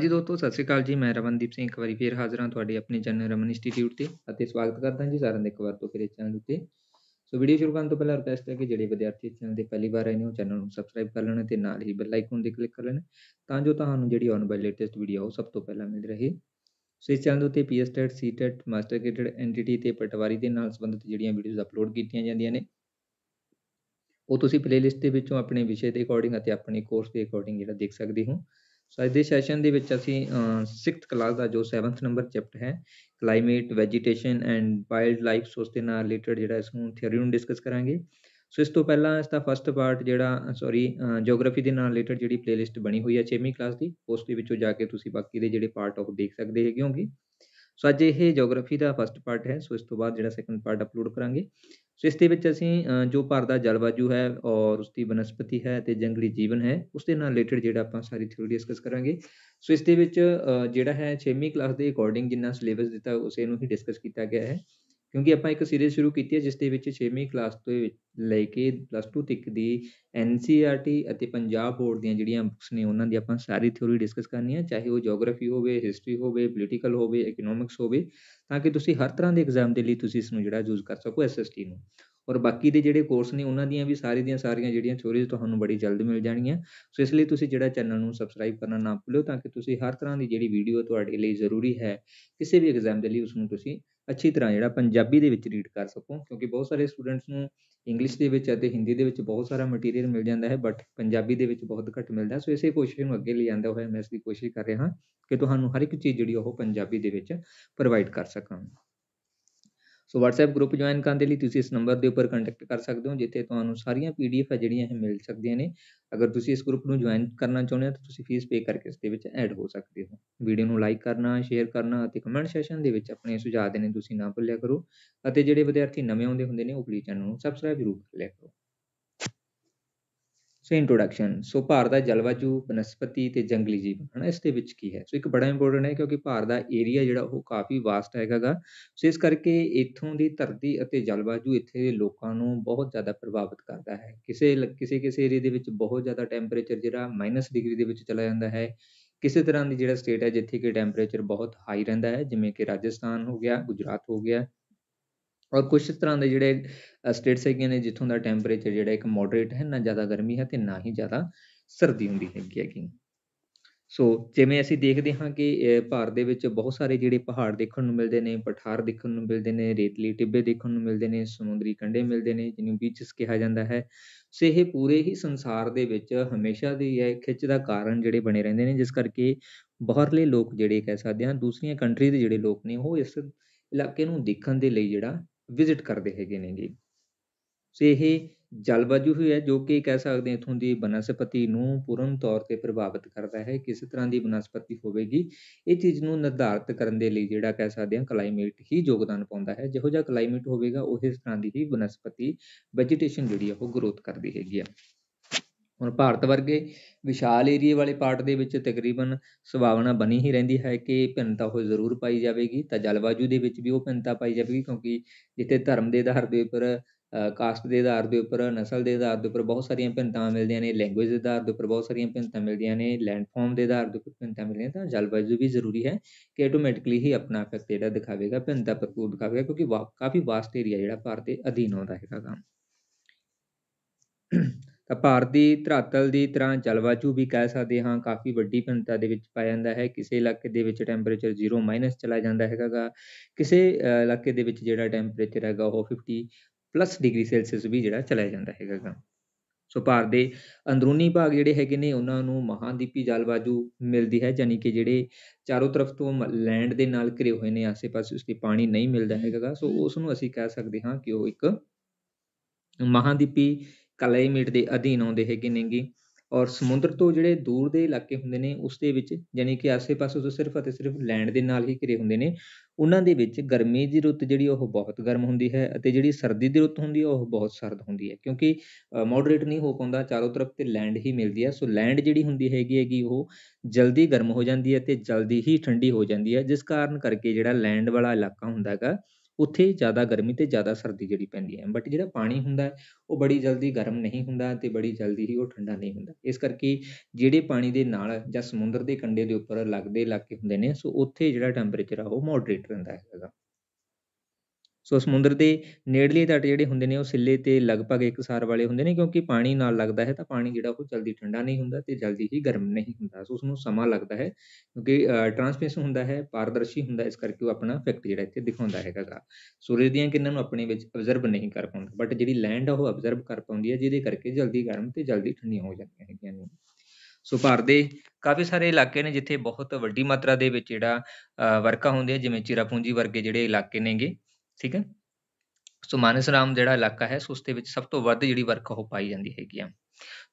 ਜੀ ਦੋਸਤੋ ਸਤਿ ਸ਼੍ਰੀ ਅਕਾਲ ਜੀ ਮੈਂ ਰਵਨਦੀਪ ਸਿੰਘ ਇੱਕ ਵਾਰੀ ਫੇਰ ਹਾਜ਼ਰ ਹਾਂ ਤੁਹਾਡੇ ਆਪਣੇ ਚੈਨਲ ਰਮਨ ਇੰਸਟੀਚਿਊਟ ਤੇ ਅਤੇ ਸਵਾਗਤ ਕਰਦਾ ਹਾਂ ਜੀ ਸਾਰਿਆਂ ਦਾ ਇੱਕ ਵਾਰ ਤੋਂ ਫਿਰ ਇਸ ਚੈਨਲ ਉੱਤੇ ਸੋ ਵੀਡੀਓ ਸ਼ੁਰੂ ਕਰਨ ਤੋਂ ਪਹਿਲਾਂ ਰਿਕਵੈਸਟ ਹੈ ਕਿ ਜਿਹੜੇ ਵਿਦਿਆਰਥੀ ਚੈਨਲ ਤੇ ਪਹਿਲੀ ਵਾਰ ਆਏ ਨੇ ਉਹ ਚੈਨਲ ਨੂੰ ਸਬਸਕ੍ਰਾਈਬ ਕਰ ਲੈਣ ਤੇ ਨਾਲ ਹੀ ਬੈਲ ਆਈਕਨ ਤੇ ਕਲਿੱਕ ਕਰ ਲੈਣ ਤਾਂ ਜੋ ਤੁਹਾਨੂੰ ਜਿਹੜੀ ਆਉਣ ਵਾਲੀ ਲੇਟੈਸਟ ਵੀਡੀਓ ਉਹ ਸਭ ਤੋਂ ਪਹਿਲਾਂ ਮਿਲ ਰਹੇ ਸੋ ਇਸ ਚੈਨਲ ਉੱਤੇ PS TET C TET master graded ETT ਤੇ ਪਟਵਾਰੀ ਦੇ ਨਾਲ ਸੰਬੰਧਿਤ ਜਿਹੜੀਆਂ ਵੀਡੀਓਜ਼ ਅਪਲੋਡ ਕੀਤੀਆਂ ਜਾਂਦੀਆਂ ਨੇ ਉਹ ਤੁਸੀਂ ਪਲੇਲਿਸਟ ਦੇ ਵਿੱਚੋਂ ਆਪਣੇ ਵਿਸ਼ੇ ਦੇ ਅਕੋਰਡਿੰਗ ਅਤੇ ਆਪਣੇ ਕੋਰਸ ਦੇ ਅਕੋਰਡਿੰਗ ਜਿਹੜਾ ਦੇਖ ਸਕਦੇ ਹੋ ਸੋ ਅੱਜ ਦੇ ਸੈਸ਼ਨ ਦੇ ਵਿੱਚ ਅਸੀਂ 6th ਕਲਾਸ ਦਾ ਜੋ 7th ਨੰਬਰ ਚੈਪਟਰ ਹੈ climate vegetation and wildlife ਸੋਸ ਉਸ ਦੇ ਨਾਲ ਰਿਲੇਟਡ ਜਿਹੜਾ ਇਸ ਨੂੰ ਥਿਉਰੀ ਨੂੰ ਡਿਸਕਸ ਕਰਾਂਗੇ ਸੋ ਇਸ ਤੋਂ ਪਹਿਲਾਂ ਇਸ ਦਾ ਫਸਟ ਪਾਰਟ ਜਿਹੜਾ ਸੌਰੀ ਜੀਓਗ੍ਰਾਫੀ ਦੇ ਨਾਲ ਰਿਲੇਟਡ ਜਿਹੜੀ ਪਲੇਲਿਸਟ ਬਣੀ ਹੋਈ ਹੈ 6ਵੀਂ ਕਲਾਸ ਦੀ ਉਸ ਦੇ ਵਿੱਚੋਂ ਜਾ ਕੇ ਤੁਸੀਂ ਬਾਕੀ ਦੇ ਜਿਹੜੇ ਪਾਰਟ ਆਫ ਦੇਖ ਸਕਦੇ ਹੈਗੇ ਹੋਗੇ ਸੋ ਅੱਜ ਇਹ ਜੀਓਗ੍ਰਾਫੀ ਦਾ ਫਸਟ ਪਾਰਟ ਹੈ ਸੋ ਇਸ ਤੋਂ ਬਾਅਦ ਜਿਹੜਾ ਸੈਕੰਡ ਪਾਰਟ ਅਪਲੋਡ ਕਰਾਂਗੇ ਸੋ ਇਸ ਦੇ ਵਿੱਚ ਅਸੀਂ ਜੋ ਭਾਰ ਦਾ ਜਲਵਾਯੂ ਹੈ ਔਰ ਉਸ ਦੀ ਬਨਸਪਤੀ ਹੈ ਤੇ ਜੰਗਲੀ ਜੀਵਨ ਹੈ ਉਸ ਦੇ ਨਾਲ ਰਿਲੇਟਡ ਜਿਹੜਾ ਆਪਾਂ ਸਾਰੀ ਥਿਊਰੀ ਡਿਸਕਸ ਕਰਾਂਗੇ ਸੋ ਇਸ ਦੇ ਵਿੱਚ ਜਿਹੜਾ ਹੈ 6ਵੀਂ ਕਲਾਸ ਦੇ ਅਕੋਰਡਿੰਗ ਜਿੰਨਾ ਸਿਲੇਬਸ ਦਿੱਤਾ ਉਸੇ ਨੂੰ ਹੀ ਡਿਸਕਸ ਕੀਤਾ ਗਿਆ ਹੈ ਕਿਉਂਕਿ ਆਪਾਂ ਇੱਕ ਸੀਰੀਜ਼ ਸ਼ੁਰੂ ਕੀਤੀ ਹੈ ਜਿਸ ਦੇ ਵਿੱਚ ਛੇਵੀਂ ਕਲਾਸ ਤੋਂ ਲੈ ਕੇ ਪਲੱਸ ਟੂ ਤੱਕ ਦੀ ਐਨ ਸੀ ਆਰ ਟੀ ਅਤੇ ਪੰਜਾਬ ਬੋਰਡ ਦੀਆਂ ਜਿਹੜੀਆਂ ਬੁੱਕਸ ਨੇ ਉਹਨਾਂ ਦੀ ਆਪਾਂ ਸਾਰੀ ਥਿਊਰੀ ਡਿਸਕਸ ਕਰਨੀ ਹੈ ਚਾਹੇ ਉਹ ਜੋਗ੍ਰਾਫੀ ਹੋਵੇ ਹਿਸਟਰੀ ਹੋਵੇ ਪੋਲੀਟੀਕਲ ਹੋਵੇ ਇਕਨੋਮਿਕਸ ਹੋਵੇ ਤਾਂ ਕਿ ਤੁਸੀਂ ਹਰ ਤਰ੍ਹਾਂ ਦੇ ਐਗਜ਼ਾਮ ਦੇ ਲਈ ਤੁਸੀਂ ਇਸ ਨੂੰ ਜਿਹੜਾ ਯੂਜ਼ ਕਰ ਸਕੋ ਐਸਐਸਟੀ ਟੀ ਨੂੰ ਔਰ ਬਾਕੀ ਦੇ ਜਿਹੜੇ ਕੋਰਸ ਨੇ ਉਹਨਾਂ ਦੀਆਂ ਵੀ ਸਾਰੀ ਦੀਆਂ ਸਾਰੀਆਂ ਜਿਹੜੀਆਂ ਥਿਊਰੀਜ਼ ਤੁਹਾਨੂੰ ਬੜੀ ਜਲਦ ਮਿਲ ਜਾਣਗੀਆਂ ਸੋ ਇਸ ਲਈ ਤੁਸੀਂ ਜਿਹੜਾ ਚੈਨਲ ਨੂੰ ਸਬਸਕ੍ਰਾਈਬ ਕਰਨਾ ਨਾ ਭੁੱਲਿਓ ਤਾਂ ਕਿ ਤੁਸੀਂ ਹਰ ਤਰ੍ਹਾਂ ਦੀ ਜਿਹੜੀ ਵੀਡੀਓ ਤੁਹਾਡੇ ਲਈ ਜ਼ਰੂਰੀ ਹੈ ਕਿਸੇ ਵੀ ਐਗਜ਼ਾਮ ਦੇ ਲਈ ਉਸ ਨੂੰ ਤੁਸੀਂ ਅੱਛੀ ਤਰ੍ਹਾਂ ਜਿਹੜਾ ਪੰਜਾਬੀ ਦੇ ਵਿੱਚ ਰੀਡ ਕਰ ਸਕੋ ਕਿਉਂਕਿ ਬਹੁਤ ਸਾਰੇ ਸਟੂਡੈਂਟਸ ਨੂੰ ਇੰਗਲਿਸ਼ ਦੇ ਵਿੱਚ ਅਤੇ ਹਿੰਦੀ ਦੇ ਵਿੱਚ ਬਹੁਤ ਸਾਰਾ ਮਟੀਰੀਅਲ ਮਿਲ ਜਾਂਦਾ ਹੈ ਬਟ ਪੰਜਾਬੀ ਦੇ ਵਿੱਚ ਬਹੁਤ ਘੱਟ ਮਿਲਦਾ ਸੋ ਇਸੇ ਕੋਸ਼ਿਸ਼ ਨੂੰ ਅੱਗੇ ਲੈ ਜਾਂਦਾ ਹੋਇਆ ਮੈਂ ਇਸ ਦੀ ਕੋਸ਼ਿਸ਼ ਕਰ ਰਿਹਾ ਹਾਂ ਕਿ ਤੁਹਾਨੂੰ ਹਰ ਇੱਕ ਚੀਜ਼ ਜਿਹੜੀ ਉਹ ਪੰਜਾਬੀ ਦੇ ਵਿੱਚ ਪ੍ਰੋਵਾਈਡ ਕਰ ਸਕਾਂ ਸੋ WhatsApp ਗਰੁੱਪ ਜੁਆਇਨ ਕਰਨ ਦੇ ਲਈ ਤੁਸੀਂ ਇਸ ਨੰਬਰ ਦੇ ਉੱਪਰ ਕੰਟੈਕਟ ਕਰ ਸਕਦੇ ਹੋ ਜਿੱਥੇ ਤੁਹਾਨੂੰ ਸਾਰੀਆਂ PDF ਹੈ ਜਿਹੜੀਆਂ ਇਹ ਮਿਲ ਸਕਦੀਆਂ ਨੇ ਅਗਰ ਤੁਸੀਂ ਇਸ ਗਰੁੱਪ ਨੂੰ ਜੁਆਇਨ ਕਰਨਾ ਚਾਹੁੰਦੇ ਹੋ ਤਾਂ ਤੁਸੀਂ ਫੀਸ ਪੇ ਕਰਕੇ ਇਸ ਦੇ ਵਿੱਚ ਐਡ ਹੋ ਸਕਦੇ ਹੋ ਵੀਡੀਓ ਨੂੰ ਲਾਈਕ ਕਰਨਾ ਸ਼ੇਅਰ ਕਰਨਾ ਅਤੇ ਕਮੈਂਟ ਸੈਸ਼ਨ ਦੇ ਵਿੱਚ ਆਪਣੇ ਸੁਝਾਅ ਦੇਣੇ ਤੁਸੀਂ ਨਾ ਭੁੱਲਿਆ ਕਰੋ ਅਤੇ ਜਿਹੜੇ ਵਿਦਿਆਰਥੀ ਨਵੇਂ ਆਉਂਦੇ ਹੁੰਦੇ ਨੇ ਉਹ ਪਲੀਜ਼ ਚੈਨਲ ਨੂੰ ਸਬਸਕ੍ਰਾਈਬ ਜ਼ਰੂਰ ਕਰ ਲਿਆ ਕਰੋ ਸੋ ਇੰਟਰੋਡਕਸ਼ਨ ਸੋ ਭਾਰਤ ਦਾ ਜਲਵਾਯੂ ਬਨਸਪਤੀ ਤੇ ਜੰਗਲੀ ਜੀਵ ਹਨ ਇਸ ਦੇ ਵਿੱਚ ਕੀ ਹੈ ਸੋ ਇੱਕ ਬੜਾ ਇੰਪੋਰਟੈਂਟ ਹੈ ਕਿਉਂਕਿ ਭਾਰਤ ਦਾ ਏਰੀਆ ਜਿਹੜਾ ਉਹ ਕਾਫੀ ਵਾਸਟ ਹੈਗਾਗਾ ਸੋ ਇਸ ਕਰਕੇ ਇਥੋਂ ਦੀ ਧਰਤੀ ਅਤੇ ਜਲਵਾਯੂ ਇੱਥੇ ਦੇ ਲੋਕਾਂ ਨੂੰ ਬਹੁਤ ਜ਼ਿਆਦਾ ਪ੍ਰਭਾਵਿਤ ਕਰਦਾ ਹੈ ਕਿਸੇ ਕਿਸੇ ਕਿਸੇ ਏਰੀਆ ਦੇ ਵਿੱਚ ਬਹੁਤ ਜ਼ਿਆਦਾ ਟੈਂਪਰੇਚਰ ਜਿਹੜਾ ਮਾਈਨਸ ਡਿਗਰੀ ਦੇ ਵਿੱਚ ਚਲਾ ਜਾਂਦਾ ਹੈ ਕਿਸੇ ਤਰ੍ਹਾਂ ਦੀ ਜਿਹੜਾ ਸਟੇਟ ਹੈ ਜਿੱਥੇ ਕਿ ਟੈਂਪਰੇਚਰ ਬਹੁਤ ਹਾਈ ਰਹਿੰਦਾ ਹੈ ਜਿਵੇਂ ਕਿ ਰਾਜਸਥਾਨ ਹੋ ਗਿਆ ਗੁਜਰਾਤ ਹੋ ਗਿਆ ਔਰ ਕੁਛ ਤਰ੍ਹਾਂ ਦੇ ਜਿਹੜੇ ਸਟੇਟਸ ਹੈਗੇ ਨੇ ਜਿੱਥੋਂ ਦਾ ਟੈਂਪਰੇਚਰ ਜਿਹੜਾ ਇੱਕ ਮੋਡਰੇਟ ਹੈ ਨਾ ਜ਼ਿਆਦਾ ਗਰਮੀ ਹੈ ਤੇ ਨਾ ਹੀ ਜ਼ਿਆਦਾ ਸਰਦੀ ਹੁੰਦੀ ਹੈਗੀ ਹੈਗੀ ਸੋ ਜਿਵੇਂ ਅਸੀਂ ਦੇਖਦੇ ਹਾਂ ਕਿ ਭਾਰਤ ਦੇ ਵਿੱਚ ਬਹੁਤ ਸਾਰੇ ਜਿਹੜੇ ਪਹਾੜ ਦੇਖਣ ਨੂੰ ਮਿਲਦੇ ਨੇ ਪਠਾਰ ਦੇਖਣ ਨੂੰ ਮਿਲਦੇ ਨੇ ਰੇਤਲੀ ਟਿੱਬੇ ਦੇਖਣ ਨੂੰ ਮਿਲਦੇ ਨੇ ਸਮੁੰਦਰੀ ਕੰਢੇ ਮਿਲਦੇ ਨੇ ਜਿਹਨੂੰ ਬੀਚਸ ਕਿਹਾ ਜਾਂਦਾ ਹੈ ਸੋ ਇਹ ਪੂਰੇ ਹੀ ਸੰਸਾਰ ਦੇ ਵਿੱਚ ਹਮੇਸ਼ਾ ਦੀ ਹੈ ਖਿੱਚ ਦਾ ਕਾਰਨ ਜਿਹੜੇ ਬਣੇ ਰਹਿੰਦੇ ਨੇ ਜਿਸ ਕਰਕੇ ਬਾਹਰਲੇ ਲੋਕ ਜਿਹੜੇ ਕਹਿ ਸਕਦੇ ਹਾਂ ਦੂਸਰੀਆਂ ਕੰਟਰੀ ਦੇ ਜਿਹੜੇ ਲੋਕ ਨੇ ਉਹ ਇਸ ਇਲਾਕੇ ਨੂੰ ਦੇਖਣ ਦੇ ਲਈ ਜਿਹੜਾ ਵਿਜ਼ਿਟ ਕਰਦੇ ਹੈਗੇ ਨੇਗੇ ਸੋ ਇਹ ਜਲਵਾਯੂ ਹੀ ਹੈ ਜੋ ਕਿ ਕਹਿ ਸਕਦੇ ਇਥੋਂ ਦੀ ਬਨਸਪਤੀ ਨੂੰ ਪੂਰਨ ਤੌਰ ਤੇ ਪ੍ਰਭਾਵਿਤ ਕਰਦਾ ਹੈ ਕਿਸ ਤਰ੍ਹਾਂ ਦੀ ਬਨਸਪਤੀ ਹੋਵੇਗੀ ਇਹ ਚੀਜ਼ ਨੂੰ ਨਿਰਧਾਰਤ ਕਰਨ ਦੇ ਲਈ ਜਿਹੜਾ ਕਹਿ ਸਕਦੇ ਹਾਂ ਕਲਾਈਮੇਟ ਹੀ ਯੋਗਦਾਨ ਪਾਉਂਦਾ ਹੈ ਜਿਹੋ ਜਿਹਾ ਕਲਾਈਮੇਟ ਹੋਵੇਗਾ ਉਹ ਇਸ ਤਰ੍ਹਾਂ ਦੀ ਹੀ ਬਨਸਪਤੀ ਵੈਜੀਟੇਸ਼ਨ ਜਿਹੜੀ ਉਹ ਗਰੋਥ ਕਰਦੀ ਹੈਗੀ ਆ ਹੁਣ ਭਾਰਤ ਵਰਗੇ ਵਿਸ਼ਾਲ ਏਰੀਏ ਵਾਲੇ ਪਾਰਟ ਦੇ ਵਿੱਚ ਤਕਰੀਬਨ ਸੁਭਾਵਨਾ ਬਣੀ ਹੀ ਰਹਿੰਦੀ ਹੈ ਕਿ ਭਿੰਨਤਾ ਉਹ ਜ਼ਰੂਰ ਪਾਈ ਜਾਵੇਗੀ ਤਾਂ ਜਲਵਾਯੂ ਦੇ ਵਿੱਚ ਵੀ ਉਹ ਭਿੰਨਤਾ ਪਾਈ ਜਾਵੇਗੀ ਕਿਉਂਕਿ ਜਿੱਥੇ ਧਰਮ ਦੇ ਆਧਾਰ ਦੇ ਉੱਪਰ ਕਾਸਟ ਦੇ ਆਧਾਰ ਦੇ ਉੱਪਰ ਨਸਲ ਦੇ ਆਧਾਰ ਦੇ ਉੱਪਰ ਬਹੁਤ ਸਾਰੀਆਂ ਭਿੰਨਤਾਵਾਂ ਮਿਲਦੀਆਂ ਨੇ ਲੈਂਗੁਏਜ ਦੇ ਆਧਾਰ ਦੇ ਉੱਪਰ ਬਹੁਤ ਸਾਰੀਆਂ ਭਿੰਨਤਾਵਾਂ ਮਿਲਦੀਆਂ ਨੇ ਲੈਂਡ ਫਾਰਮ ਦੇ ਆਧਾਰ ਦੇ ਉੱਪਰ ਭਿੰਨਤਾ ਮਿਲਦੀਆਂ ਤਾਂ ਜਲਵਾਯੂ ਵੀ ਜ਼ਰੂਰੀ ਹੈ ਕਿ ਆਟੋਮੈਟਿਕਲੀ ਹੀ ਆਪਣਾ ਇਫੈਕਟ ਜਿਹੜਾ ਦਿਖਾਵੇਗਾ ਭਿੰਨਤਾ ਭਰਪੂਰ ਦਿਖਾਵੇਗਾ ਕਿਉਂਕਿ ਕਾਫੀ ਵਾਸਟ ਏਰੀਆ ਜਿਹੜਾ ਭਾਰਤ ਦੇ ਅਧੀਨ ਆਉਂਦਾ ਹੈਗਾ ਗਾ ਤਾਂ ਭਾਰਤੀ ਧਰਾਤਲ ਦੀ ਤਰ੍ਹਾਂ ਜਲਵਾਯੂ ਵੀ ਕਹਿ ਸਕਦੇ ਹਾਂ ਕਾਫੀ ਵੱਡੀ ਭਿੰਨਤਾ ਦੇ ਵਿੱਚ ਪਾਇਆ ਜਾਂਦਾ ਹੈ ਕਿਸੇ ਇਲਾਕੇ ਦੇ ਵਿੱਚ ਟੈਂਪਰੇਚਰ ਜ਼ੀਰੋ ਮਾਈਨਸ ਚਲਾ ਜਾਂਦਾ ਹੈਗਾ ਗਾ ਕਿਸੇ ਇਲਾਕੇ ਦੇ ਵਿੱਚ ਜਿਹੜਾ ਟੈਂਪਰੇਚਰ ਹੈਗਾ ਉਹ ਫਿਫਟੀ ਪਲੱਸ ਡਿਗਰੀ ਸੈਲਸੀਅਸ ਵੀ ਜਿਹੜਾ ਚਲਾ ਜਾਂਦਾ ਹੈਗਾ ਗਾ ਸੋ ਭਾਰਤ ਦੇ ਅੰਦਰੂਨੀ ਭਾਗ ਜਿਹੜੇ ਹੈਗੇ ਨੇ ਉਹਨਾਂ ਨੂੰ ਮਹਾਦੀਪੀ ਜਲਵਾਯੂ ਮਿਲਦੀ ਹੈ ਯਾਨੀ ਕਿ ਜਿਹੜੇ ਚਾਰੋਂ ਤਰਫ ਤੋਂ ਲੈਂਡ ਦੇ ਨਾਲ ਘਿਰੇ ਹੋਏ ਨੇ ਆਸੇ-ਪਾਸੇ ਉਸਦੇ ਪਾਣੀ ਨਹੀਂ ਮਿਲਦਾ ਹੈਗਾ ਸੋ ਉਸ ਨੂੰ ਅਸੀਂ ਕਹਿ ਸਕਦੇ ਹਾਂ ਕਿ ਉਹ ਇੱਕ ਮਹਾਦੀਪੀ ਕਲਾਈਮੇਟ ਦੇ ਅਧੀਨ ਆਉਂਦੇ ਹੈਗੇ ਨੇਗੇ ਔਰ ਸਮੁੰਦਰ ਤੋਂ ਜਿਹੜੇ ਦੂਰ ਦੇ ਇਲਾਕੇ ਹੁੰਦੇ ਨੇ ਉਸ ਦੇ ਵਿੱਚ ਯਾਨੀ ਕਿ ਆਸੇ ਪਾਸੇ ਤੋਂ ਸਿਰਫ ਅਤੇ ਸਿਰਫ ਲੈਂਡ ਦੇ ਨਾਲ ਹੀ ਘਿਰੇ ਹੁੰਦੇ ਨੇ ਉਹਨਾਂ ਦੇ ਵਿੱਚ ਗਰਮੀ ਦੀ ਰੁੱਤ ਜਿਹੜੀ ਉਹ ਬਹੁਤ ਗਰਮ ਹੁੰਦੀ ਹੈ ਅਤੇ ਜਿਹੜੀ ਸਰਦੀ ਦੀ ਰੁੱਤ ਹੁੰਦੀ ਹੈ ਉਹ ਬਹੁਤ ਸਰਦ ਹੁੰਦੀ ਹੈ ਕਿਉਂਕਿ ਮੋਡਰੇਟ ਨਹੀਂ ਹੋ ਪਾਉਂਦਾ ਚਾਰੋਂ ਤਰਫ ਤੇ ਲੈਂਡ ਹੀ ਮਿਲਦੀ ਹੈ ਸੋ ਲੈਂਡ ਜਿਹੜੀ ਹੁੰਦੀ ਹੈਗੀ ਹੈਗੀ ਉਹ ਜਲਦੀ ਗਰਮ ਹੋ ਜਾਂਦੀ ਹੈ ਤੇ ਜਲਦੀ ਹੀ ਠੰਡੀ ਹੋ ਜਾਂਦੀ ਹੈ ਜਿਸ ਕਾਰਨ ਕਰਕੇ ਜਿਹੜਾ ਲੈਂਡ ਵਾਲਾ ਇਲਾਕਾ ਹੁੰਦਾ ਹੈਗਾ ਉੱਥੇ ਜ਼ਿਆਦਾ ਗਰਮੀ ਅਤੇ ਜ਼ਿਆਦਾ ਸਰਦੀ ਜਿਹੜੀ ਪੈਂਦੀ ਹੈ ਬਟ ਜਿਹੜਾ ਪਾਣੀ ਹੁੰਦਾ ਉਹ ਬੜੀ ਜਲਦੀ ਗਰਮ ਨਹੀਂ ਹੁੰਦਾ ਅਤੇ ਬੜੀ ਜਲਦੀ ਹੀ ਉਹ ਠੰਡਾ ਨਹੀਂ ਹੁੰਦਾ ਇਸ ਕਰਕੇ ਜਿਹੜੇ ਪਾਣੀ ਦੇ ਨਾਲ ਜਾਂ ਸਮੁੰਦਰ ਦੇ ਕੰਢੇ ਦੇ ਉੱਪਰ ਲੱਗਦੇ ਇਲਾਕੇ ਹੁੰਦੇ ਨੇ ਸੋ ਉੱਥੇ ਜਿਹੜਾ ਟੈਂਪਰੇਚਰ ਆ ਉਹ ਮੋਡਰੇਟ ਰਹਿੰਦਾ ਹੈਗਾ ਗਾ ਸੋ ਸਮੁੰਦਰ ਦੇ ਨੇੜਲੇ ਤੱਟ ਜਿਹੜੇ ਹੁੰਦੇ ਨੇ ਉਹ ਸਿੱਲੇ ਤੇ ਲਗਭਗ ਇੱਕਸਾਰ ਵਾਲੇ ਹੁੰਦੇ ਨੇ ਕਿਉਂਕਿ ਪਾਣੀ ਨਾਲ ਲੱਗਦਾ ਹੈ ਤਾਂ ਪਾਣੀ ਜਿਹੜਾ ਉਹ ਜਲਦੀ ਠੰਡਾ ਨਹੀਂ ਹੁੰਦਾ ਤੇ ਜਲਦੀ ਹੀ ਗਰਮ ਨਹੀਂ ਹੁੰਦਾ ਸੋ ਉਸ ਨੂੰ ਸਮਾਂ ਲੱਗਦਾ ਹੈ ਕਿਉਂਕਿ ਟ੍ਰਾਂਸਪੇਰੈਂਸ ਹੁੰਦਾ ਹੈ ਪਾਰਦਰਸ਼ੀ ਹੁੰਦਾ ਇਸ ਕਰਕੇ ਉਹ ਆਪਣਾ ਫੈਕਟ ਜਿਹੜਾ ਇੱਥੇ ਦਿਖਾਉਂਦਾ ਹੈਗਾ ਸੂਰਜ ਦੀਆਂ ਕਿਰਨਾਂ ਨੂੰ ਆਪਣੇ ਵਿੱਚ ਅਬਜ਼ਰਵ ਨਹੀਂ ਕਰ ਪਾਉਂਦਾ ਬਟ ਜਿਹੜੀ ਲੈਂਡ ਉਹ ਅਬਜ਼ਰਵ ਕਰ ਪਾਉਂਦੀ ਹੈ ਜਿਹਦੇ ਕਰਕੇ ਜਲਦੀ ਗਰਮ ਤੇ ਜਲਦੀ ਠੰਡੀ ਹੋ ਜਾਂਦੀਆਂ ਹੈਗੀਆਂ ਨੇ ਸੋ ਭਾਰਤ ਦੇ ਕਾਫੀ ਸਾਰੇ ਇਲਾਕੇ ਨੇ ਜਿੱਥੇ ਬਹੁਤ ਵੱਡੀ ਮਾਤਰਾ ਦੇ ਵਿੱਚ ਜਿਹੜਾ ਵਰਕਾ ਹੁੰਦੀ ਹੈ ਜਿਵੇਂ ਚਿਰਾਪੂੰਜੀ ਵਰਗੇ ਜਿਹੜੇ ਇਲਾਕੇ ਨੇਗੇ ਠੀਕ ਹੈ ਸੋ ਮਾਨਸਰਾਮ ਜਿਹੜਾ ਇਲਾਕਾ ਹੈ ਉਸ ਦੇ ਵਿੱਚ ਸਭ ਤੋਂ ਵੱਧ ਜਿਹੜੀ ਵਰਖਾ ਹੋ ਪਾਈ ਜਾਂਦੀ ਹੈਗੀ ਆ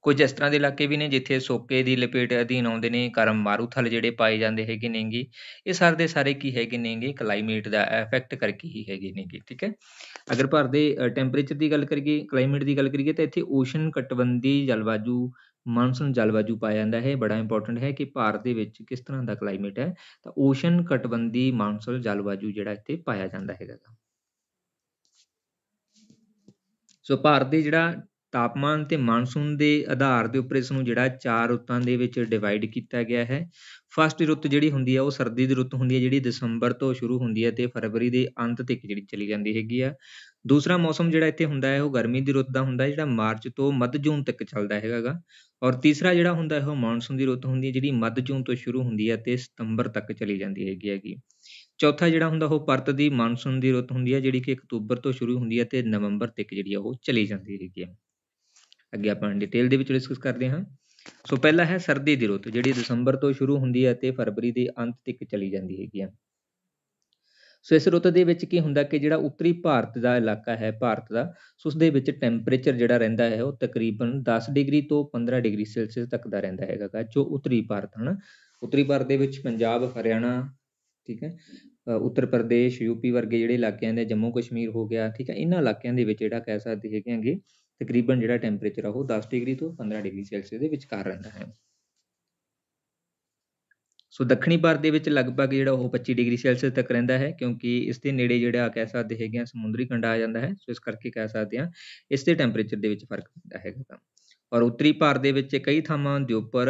ਕੁਝ ਇਸ ਤਰ੍ਹਾਂ ਦੇ ਇਲਾਕੇ ਵੀ ਨੇ ਜਿੱਥੇ ਸੋਕੇ ਦੀ ਲਪੇਟ ਅਧੀਨ ਆਉਂਦੇ ਨੇ ਕਰਮ ਮਾਰੂਥਲ ਜਿਹੜੇ ਪਾਏ ਜਾਂਦੇ ਹੈਗੇ ਨੇਗੇ ਇਹ ਸਾਰੇ ਦੇ ਸਾਰੇ ਕੀ ਹੈਗੇ ਨੇਗੇ ਕਲਾਈਮੇਟ ਦਾ ਇਫੈਕਟ ਕਰਕੇ ਹੀ ਹੈਗੇ ਨੇਗੇ ਠੀਕ ਹੈ ਅਗਰ ਭਾਰ ਦੇ ਟੈਂਪਰੇਚਰ ਦੀ ਗੱਲ ਕਰੀਏ ਕਲਾਈਮੇਟ ਦੀ ਗੱਲ ਕਰੀਏ ਤਾਂ ਇੱਥੇ ਓਸ਼ਨ ਕਟਬੰਦੀ ਜਲਵਾਯੂ ਮਾਨਸੂਨ ਜਲਵਾਯੂ ਪਾਇਆ ਜਾਂਦਾ ਹੈ ਬੜਾ ਇੰਪੋਰਟੈਂਟ ਹੈ ਕਿ ਭਾਰਤ ਦੇ ਵਿੱਚ ਕਿਸ ਤਰ੍ਹਾਂ ਦਾ ਕਲਾਈਮੇਟ ਹੈ ਤਾਂ ਓਸ਼ਨ ਕਟਬੰਦੀ ਮਾਨਸੂਨ ਜਲਵਾਯੂ ਜਿਹੜਾ ਇੱਥੇ ਪਾਇਆ ਜਾਂਦਾ ਹੈਗਾ ਸੋ ਭਾਰਤ ਦੇ ਜਿਹੜਾ ਤਾਪਮਾਨ ਤੇ ਮਾਨਸੂਨ ਦੇ ਆਧਾਰ ਦੇ ਉੱਪਰ ਇਸ ਨੂੰ ਜਿਹੜਾ ਚਾਰ ਰੁੱਤਾਂ ਦੇ ਵਿੱਚ ਡਿਵਾਈਡ ਕੀਤਾ ਗਿਆ ਹੈ ਫਸਟ ਰੁੱਤ ਜਿਹੜੀ ਹੁੰਦੀ ਆ ਉਹ ਸਰਦੀ ਦੀ ਰੁੱਤ ਹੁੰਦੀ ਹੈ ਜਿਹੜੀ ਦਸੰਬਰ ਤੋਂ ਸ਼ੁਰੂ ਹੁੰਦੀ ਹੈ ਤੇ ਫਰਵਰੀ ਦੇ ਅੰਤ ਤੱਕ ਜਿਹੜੀ ਚਲੀ ਜਾਂਦੀ ਹੈਗੀ ਆ ਦੂਸਰਾ ਮੌਸਮ ਜਿਹੜਾ ਇੱਥੇ ਹੁੰਦਾ ਹੈ ਉਹ ਗਰਮੀ ਦੀ ਰੁੱਤ ਦਾ ਹੁੰਦਾ ਹੈ ਜਿਹੜਾ ਮਾਰਚ ਤੋਂ ਮੱਧ ਜੂਨ ਤੱਕ ਚੱਲਦਾ ਹੈਗਾਗਾ ਔਰ ਤੀਸਰਾ ਜਿਹੜਾ ਹੁੰਦਾ ਹੈ ਉਹ ਮੌਨਸੂਨ ਦੀ ਰੁੱਤ ਹੁੰਦੀ ਹੈ ਜਿਹੜੀ ਮੱਧ ਜੂਨ ਤੋਂ ਸ਼ੁਰੂ ਹੁੰਦੀ ਹੈ ਤੇ ਸਤੰਬਰ ਤੱਕ ਚਲੀ ਜਾਂਦੀ ਹੈਗੀ ਹੈਗੀ ਚੌਥਾ ਜਿਹੜਾ ਹੁੰਦਾ ਉਹ ਪਰਤ ਦੀ ਮਾਨਸੂਨ ਦੀ ਰੁੱਤ ਹੁੰਦੀ ਹੈ ਜਿਹੜੀ ਕਿ ਅਕਤੂਬਰ ਤੋਂ ਸ਼ੁਰੂ ਹੁੰਦੀ ਹੈ ਤੇ ਨਵੰਬਰ ਤੱਕ ਜਿਹੜੀ ਆ ਉਹ ਚਲੀ ਜਾਂਦੀ ਹੈਗੀ ਹੈ ਅੱਗੇ ਆਪਾਂ ਡਿਟੇਲ ਦੇ ਵਿੱਚ ਡਿਸਕਸ ਕਰਦੇ ਹਾਂ ਸੋ ਪਹਿਲਾ ਹੈ ਸਰਦੀ ਦੀ ਰੁੱਤ ਜਿਹੜੀ ਦਸੰਬਰ ਤੋਂ ਸ਼ੁਰੂ ਹੁੰਦੀ ਹੈ ਤੇ ਫਰਵਰੀ ਦੇ ਅੰਤ ਤੱਕ ਚਲੀ ਜਾਂਦੀ ਹੈਗੀ ਹੈ ਸੋ ਇਸ ਰੁੱਤ ਦੇ ਵਿੱਚ ਕੀ ਹੁੰਦਾ ਕਿ ਜਿਹੜਾ ਉੱਤਰੀ ਭਾਰਤ ਦਾ ਇਲਾਕਾ ਹੈ ਭਾਰਤ ਦਾ ਸੋ ਉਸ ਦੇ ਵਿੱਚ ਟੈਂਪਰੇਚਰ ਜਿਹੜਾ ਰਹਿੰਦਾ ਹੈ ਉਹ ਤਕਰੀਬਨ 10 ਡਿਗਰੀ ਤੋਂ 15 ਡਿਗਰੀ ਸੈਲਸੀਅਸ ਤੱਕ ਦਾ ਰਹਿੰਦਾ ਹੈਗਾ ਜੋ ਉੱਤਰੀ ਭਾਰਤ ਹਨ ਉੱਤਰੀ ਭਾਰਤ ਦੇ ਵਿੱਚ ਪੰਜਾਬ ਹਰਿਆਣਾ ਠੀਕ ਹੈ ਉੱਤਰ ਪ੍ਰਦੇਸ਼ ਯੂਪੀ ਵਰਗੇ ਜਿਹੜੇ ਇਲਾਕਿਆਂ ਦੇ ਜੰਮੂ ਕਸ਼ਮੀਰ ਹੋ ਗਿਆ ਠੀਕ ਹੈ ਇਹਨਾਂ ਇਲਾਕਿਆਂ ਦੇ ਵਿੱਚ ਜਿਹੜਾ ਕਹਿ ਸਕਦੇ ਹੈਗੇ ਆਂਗੇ ਤਕਰੀਬਨ ਜਿਹੜਾ ਟੈਂਪਰੇਚਰ ਆ ਉਹ 10 ਡਿਗਰੀ ਤੋਂ 15 ਡਿਗਰੀ ਸੈਲਸੀਅਸ ਦੇ ਵਿਚਕਾਰ ਰਹਿੰਦਾ ਹੈ ਸੋ ਦੱਖਣੀ ਭਾਰਤ ਦੇ ਵਿੱਚ ਲਗਭਗ ਜਿਹੜਾ ਉਹ 25 ਡਿਗਰੀ ਸੈਲਸੀਅਸ ਤੱਕ ਰਹਿੰਦਾ ਹੈ ਕਿਉਂਕਿ ਇਸ ਦੇ ਨੇੜੇ ਜਿਹੜਾ ਕਹਿ ਸਕਦੇ ਹੈਗੇ ਸਮੁੰਦਰੀ ਕੰਢਾ ਆ ਜਾਂਦਾ ਹੈ ਸੋ ਇਸ ਕਰਕੇ ਕਹਿ ਸਕਦੇ ਆ ਇਸ ਦੇ ਟੈਂਪਰੇਚਰ ਦੇ ਵਿੱਚ ਫਰਕ ਪੈਂਦਾ ਹੈਗਾ ਤਾਂ ਔਰ ਉੱਤਰੀ ਭਾਰਤ ਦੇ ਵਿੱਚ ਕਈ ਥਾਵਾਂ ਦੇ ਉੱਪਰ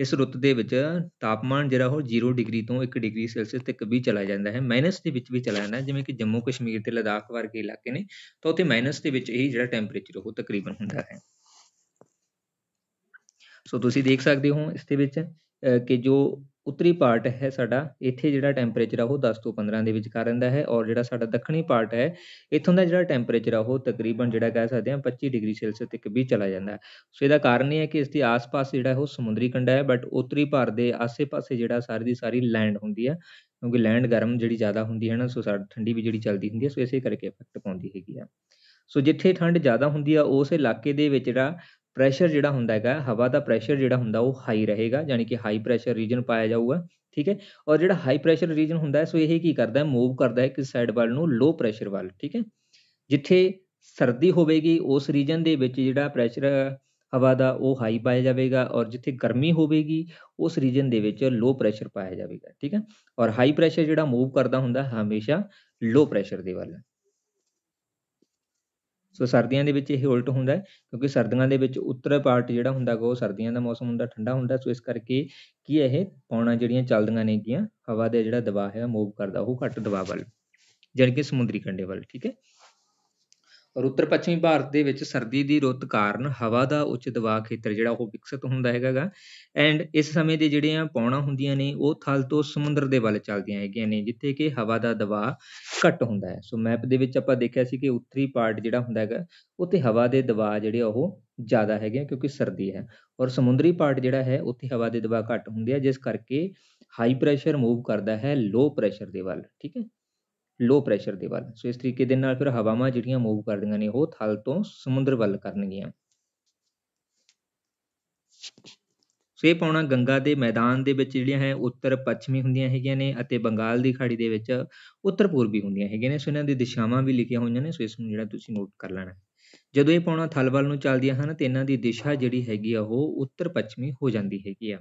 ਇਸ ਰੁੱਤ ਦੇ ਵਿੱਚ ਤਾਪਮਾਨ ਜਿਹੜਾ ਉਹ ਜ਼ੀਰੋ ਡਿਗਰੀ ਤੋਂ ਇੱਕ ਡਿਗਰੀ ਸੈਲਸੀਅਸ ਤੱਕ ਵੀ ਚਲਾ ਜਾਂਦਾ ਹੈ ਮਾਈਨਸ ਦੇ ਵਿੱਚ ਵੀ ਚਲਾ ਜਾਂਦਾ ਜਿਵੇਂ ਕਿ ਜੰਮੂ ਕਸ਼ਮੀਰ ਤੇ ਲਦਾਖ ਵਰਗੇ ਇਲਾਕੇ ਨੇ ਤਾਂ ਉੱਥੇ ਮਾਈਨਸ ਦੇ ਵਿੱਚ ਇਹੀ ਜਿਹੜਾ ਟੈਂਪਰੇਚਰ ਉਹ ਤਕਰੀਬਨ ਹੁੰਦਾ ਹੈ ਸੋ ਤੁਸੀਂ ਦੇਖ ਸਕਦੇ ਹੋ ਇਸ ਦੇ ਵਿੱਚ ਕਿ ਜੋ ਉੱਤਰੀ ਪਾਰਟ ਹੈ ਸਾਡਾ ਇੱਥੇ ਜਿਹੜਾ ਟੈਂਪਰੇਚਰ ਆ ਉਹ 10 ਤੋਂ 15 ਦੇ ਵਿਚਕਾਰ ਰਹਿੰਦਾ ਹੈ ਔਰ ਜਿਹੜਾ ਸਾਡਾ ਦੱਖਣੀ ਪਾਰਟ ਹੈ ਇੱਥੋਂ ਦਾ ਜਿਹੜਾ ਟੈਂਪਰੇਚਰ ਆ ਉਹ ਤਕਰੀਬਨ ਜਿਹੜਾ ਕਹਿ ਸਕਦੇ ਆ 25 ਡਿਗਰੀ ਸੈਲਸੀਅਸ ਤੱਕ ਵੀ ਚਲਾ ਜਾਂਦਾ ਹੈ ਸੋ ਇਹਦਾ ਕਾਰਨ ਇਹ ਹੈ ਕਿ ਇਸ ਦੇ ਆਸ-ਪਾਸ ਜਿਹੜਾ ਉਹ ਸਮੁੰਦਰੀ ਕੰਢਾ ਹੈ ਬਟ ਉੱਤਰੀ ਪਾਰ ਦੇ ਆਸ ਪਾਸੇ ਜਿਹੜਾ ਸਾਰੀ ਦੀ ਸਾਰੀ ਲੈਂਡ ਹੁੰਦੀ ਹੈ ਕਿਉਂਕਿ ਲੈਂਡ ਗਰਮ ਜਿਹੜੀ ਜ਼ਿਆਦਾ ਹੁੰਦੀ ਹੈ ਨਾ ਸੋ ਸਾਡੀ ਠੰਡੀ ਵੀ ਜਿਹੜੀ ਚੱਲਦੀ ਹੁੰਦੀ ਹੈ ਸੋ ਇਸੇ ਕਰਕੇ ਇਫੈਕਟ ਪਾਉਂਦੀ ਹੈਗੀ ਆ ਸੋ ਜਿੱਥੇ ਠੰਡ ਜ਼ਿਆਦਾ ਹੁੰਦੀ ਆ ਉਸ ਇਲਾਕੇ ਦੇ ਵਿੱਚ ਜਿਹੜਾ ਪ੍ਰੈਸ਼ਰ ਜਿਹੜਾ ਹੁੰਦਾ ਹੈਗਾ ਹਵਾ ਦਾ ਪ੍ਰੈਸ਼ਰ ਜਿਹੜਾ ਹੁੰਦਾ ਉਹ ਹਾਈ ਰਹੇਗਾ ਯਾਨੀ ਕਿ ਹਾਈ ਪ੍ਰੈਸ਼ਰ ਰੀਜਨ ਪਾਇਆ ਜਾਊਗਾ ਠੀਕ ਹੈ ਔਰ ਜਿਹੜਾ ਹਾਈ ਪ੍ਰੈਸ਼ਰ ਰੀਜਨ ਹੁੰਦਾ ਹੈ ਸੋ ਇਹ ਕੀ ਕਰਦਾ ਹੈ ਮੂਵ ਕਰਦਾ ਹੈ ਕਿਸ ਸਾਈਡ ਵੱਲ ਨੂੰ ਲੋ ਪ੍ਰੈਸ਼ਰ ਵੱਲ ਠੀਕ ਹੈ ਜਿੱਥੇ ਸਰਦੀ ਹੋਵੇਗੀ ਉਸ ਰੀਜਨ ਦੇ ਵਿੱਚ ਜਿਹੜਾ ਪ੍ਰੈਸ਼ਰ ਹਵਾ ਦਾ ਉਹ ਹਾਈ ਪਾਇਆ ਜਾਵੇਗਾ ਔਰ ਜਿੱਥੇ ਗਰਮੀ ਹੋਵੇਗੀ ਉਸ ਰੀਜਨ ਦੇ ਵਿੱਚ ਲੋ ਪ੍ਰੈਸ਼ਰ ਪਾਇਆ ਜਾਵੇਗਾ ਠੀਕ ਹੈ ਔਰ ਹਾਈ ਪ੍ਰੈਸ਼ਰ ਜਿਹੜਾ ਮੂਵ ਕਰਦਾ ਹੁੰਦਾ ਹਮੇਸ਼ਾ ਲੋ ਪ੍ਰੈਸ਼ਰ ਦੇ ਵੱਲ ਸੋ ਸਰਦੀਆਂ ਦੇ ਵਿੱਚ ਇਹ ਉਲਟ ਹੁੰਦਾ ਕਿਉਂਕਿ ਸਰਦੀਆਂ ਦੇ ਵਿੱਚ ਉੱਤਰ ਪਾਰਟ ਜਿਹੜਾ ਹੁੰਦਾ ਉਹ ਸਰਦੀਆਂ ਦਾ ਮੌਸਮ ਹੁੰਦਾ ਠੰਡਾ ਹੁੰਦਾ ਸੋ ਇਸ ਕਰਕੇ ਕੀ ਇਹ ਪੌਣਾ ਜਿਹੜੀਆਂ ਚੱਲਦੀਆਂ ਨੇਗੀਆਂ ਹਵਾ ਦਾ ਜਿਹੜਾ ਦਬਾਅ ਹੈ ਮੂਵ ਕਰਦਾ ਉਹ ਘੱਟ ਦਬਾਅ ਵੱਲ ਜਾਣੀ ਕਿ ਸਮੁੰਦਰੀ ਕੰਢੇ ਵੱਲ ਠੀਕ ਹੈ ਔਰ ਉੱਤਰ ਪੱਛਮੀ ਭਾਰਤ ਦੇ ਵਿੱਚ ਸਰਦੀ ਦੀ ਰੁੱਤ ਕਾਰਨ ਹਵਾ ਦਾ ਉੱਚ ਦਬਾਅ ਖੇਤਰ ਜਿਹੜਾ ਉਹ ਵਿਕਸਿਤ ਹੁੰਦਾ ਹੈਗਾ ਗਾ ਐਂਡ ਇਸ ਸਮੇਂ ਦੇ ਜਿਹੜੀਆਂ ਪੌਣਾ ਹੁੰਦੀਆਂ ਨੇ ਉਹ ਥਲ ਤੋਂ ਸਮੁੰਦਰ ਦੇ ਵੱਲ ਚੱਲਦੀਆਂ ਹੈਗੀਆਂ ਨੇ ਜਿੱਥੇ ਕਿ ਹਵਾ ਦਾ ਦਬਾਅ ਘੱਟ ਹੁੰਦਾ ਹੈ ਸੋ ਮੈਪ ਦੇ ਵਿੱਚ ਆਪਾਂ ਦੇਖਿਆ ਸੀ ਕਿ ਉੱਤਰੀ ਪਾਰਟ ਜਿਹੜਾ ਹੁੰਦਾ ਹੈਗਾ ਉੱਥੇ ਹਵਾ ਦੇ ਦਬਾਅ ਜਿਹੜੇ ਉਹ ਜ਼ਿਆਦਾ ਹੈਗੇ ਕਿਉਂਕਿ ਸਰਦੀ ਹੈ ਔਰ ਸਮੁੰਦਰੀ ਪਾਰਟ ਜਿਹੜਾ ਹੈ ਉੱਥੇ ਹਵਾ ਦੇ ਦਬਾਅ ਘੱਟ ਹੁੰਦੇ ਆ ਜਿਸ ਕਰਕੇ ਹਾਈ ਪ੍ਰੈਸ਼ਰ ਮੂਵ ਕਰਦਾ ਹੈ ਲੋ ਪ੍ਰੈਸ਼ਰ ਦੇ ਵੱਲ ਠੀਕ ਹੈ ਲੋ ਪ੍ਰੈਸ਼ਰ ਦੇ ਵੱਲ ਸੋ ਇਸ ਤਰੀਕੇ ਦੇ ਨਾਲ ਫਿਰ ਹਵਾਵਾਂ ਜਿਹੜੀਆਂ ਮੂਵ ਕਰਦੀਆਂ ਨੇ ਉਹ ਥਲ ਤੋਂ ਸਮੁੰਦਰ ਵੱਲ ਕਰਨਗੀਆਂ ਸੋ ਇਹ ਪਾਉਣਾ ਗੰਗਾ ਦੇ ਮੈਦਾਨ ਦੇ ਵਿੱਚ ਜਿਹੜੀਆਂ ਹੈ ਉੱਤਰ ਪੱਛਮੀ ਹੁੰਦੀਆਂ ਹੈਗੀਆਂ ਨੇ ਅਤੇ ਬੰਗਾਲ ਦੀ ਖਾੜੀ ਦੇ ਵਿੱਚ ਉੱਤਰ ਪੂਰਬੀ ਹੁੰਦੀਆਂ ਹੈਗੀਆਂ ਨੇ ਸੋ ਇਹਨਾਂ ਦੀ ਦਿਸ਼ਾਵਾਂ ਵੀ ਲਿਖੀਆਂ ਹੋਈਆਂ ਨੇ ਸੋ ਇਸ ਨੂੰ ਜਿਹੜਾ ਤੁਸੀਂ ਨੋਟ ਕਰ ਲੈਣਾ ਜਦੋਂ ਇਹ ਪਾਉਣਾ ਥਲ ਵੱਲ ਨੂੰ ਚੱਲਦੀਆਂ ਹਨ ਤੇ ਇਹਨਾਂ ਦੀ ਦਿਸ਼ਾ ਜਿਹੜੀ ਹੈਗੀ ਆ ਉਹ ਉੱਤਰ ਪੱਛਮੀ ਹੋ ਜਾਂਦੀ ਹੈਗੀ ਆ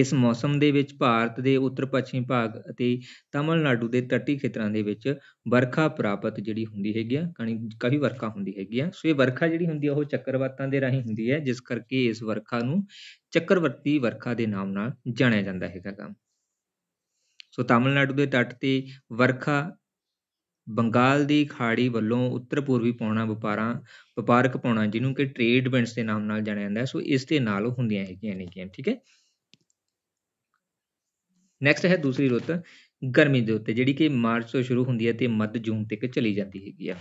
ਇਸ ਮੌਸਮ ਦੇ ਵਿੱਚ ਭਾਰਤ ਦੇ ਉੱਤਰ ਪੱਛਮੀ ਭਾਗ ਅਤੇ ਤਾਮਿਲਨਾਡੂ ਦੇ ਤੱਟੀ ਖੇਤਰਾਂ ਦੇ ਵਿੱਚ ਵਰਖਾ ਪ੍ਰਾਪਤ ਜਿਹੜੀ ਹੁੰਦੀ ਹੈਗੀ ਆ ਕਣੀ ਕਾਫੀ ਵਰਖਾ ਹੁੰਦੀ ਹੈਗੀ ਆ ਸੋ ਇਹ ਵਰਖਾ ਜਿਹੜੀ ਹੁੰਦੀ ਆ ਉਹ ਚੱਕਰਵਾਤਾਂ ਦੇ ਰਾਹੀਂ ਹੁੰਦੀ ਹੈ ਜਿਸ ਕਰਕੇ ਇਸ ਵਰਖਾ ਨੂੰ ਚੱਕਰਵਰਤੀ ਵਰਖਾ ਦੇ ਨਾਮ ਨਾਲ ਜਾਣਿਆ ਜਾਂਦਾ ਹੈਗਾ ਗਾ ਸੋ ਤਾਮਿਲਨਾਡੂ ਦੇ ਤੱਟ ਤੇ ਵਰਖਾ ਬੰਗਾਲ ਦੀ ਖਾੜੀ ਵੱਲੋਂ ਉੱਤਰ ਪੂਰਬੀ ਪੌਣਾ ਵਪਾਰਾਂ ਵਪਾਰਕ ਪੌਣਾ ਜਿਹਨੂੰ ਕਿ ਟ੍ਰੇਡ ਵਿੰਡਸ ਦੇ ਨਾਮ ਨਾਲ ਜਾਣਿਆ ਜਾਂਦਾ ਹੈ ਸੋ ਇਸ ਦੇ ਨਾਲ ਹੁੰਦੀਆਂ ਹੈਗੀਆਂ ਨੇ ਠੀਕ ਹੈ ਨੈਕਸਟ ਹੈ ਦੂਸਰੀ ਰੁੱਤ ਗਰਮੀ ਦੀ ਰੁੱਤ ਜਿਹੜੀ ਕਿ ਮਾਰਚ ਤੋਂ ਸ਼ੁਰੂ ਹੁੰਦੀ ਹੈ ਤੇ ਮੱਧ ਜੂਨ ਤੱਕ ਚਲੀ ਜਾਂਦੀ ਹੈਗੀ ਆ